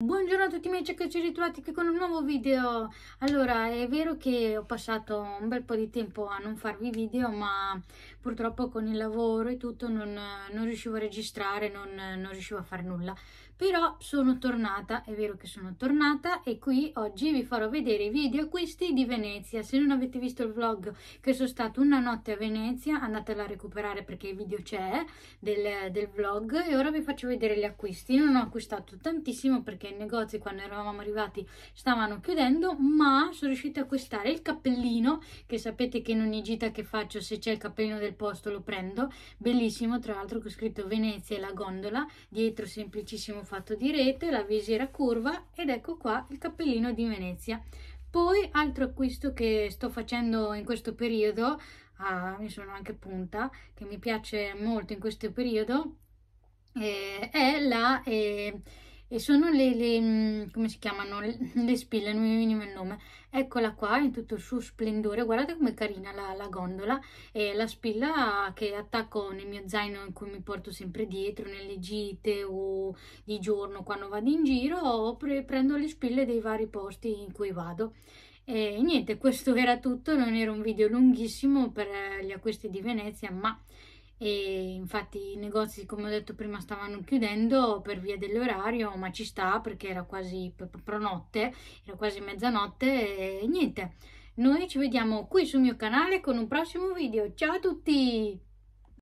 Buongiorno a tutti i miei cercatori ritrovati qui con un nuovo video Allora è vero che ho passato un bel po' di tempo a non farvi video ma purtroppo con il lavoro e tutto non, non riuscivo a registrare, non, non, riuscivo a fare nulla Però sono tornata, è vero che sono tornata e qui oggi vi farò vedere i video acquisti di Venezia Se non avete visto il vlog che sono stata una notte a Venezia andatela a recuperare perché il video c'è del, del vlog E ora vi faccio vedere gli acquisti, non ho acquistato tantissimo perché i negozi quando eravamo arrivati stavano chiudendo, ma sono riuscita a acquistare il cappellino, che sapete che in ogni gita che faccio se c'è il cappellino del posto lo prendo, bellissimo tra l'altro con scritto Venezia e la gondola, dietro semplicissimo fatto di rete, la visiera curva ed ecco qua il cappellino di Venezia. Poi altro acquisto che sto facendo in questo periodo, ah, mi sono anche punta, che mi piace molto in questo periodo, eh, è la... Eh, e sono le, le, mm, come si chiamano le spille non mi veniva il nome eccola qua in tutto il suo splendore guardate com'è carina la, la gondola e la spilla che attacco nel mio zaino in cui mi porto sempre dietro nelle gite o di giorno quando vado in giro pre prendo le spille dei vari posti in cui vado e niente questo era tutto non era un video lunghissimo per gli acquisti di Venezia ma e infatti i negozi come ho detto prima stavano chiudendo per via dell'orario ma ci sta perché era quasi pronotte era quasi mezzanotte e niente noi ci vediamo qui sul mio canale con un prossimo video ciao a tutti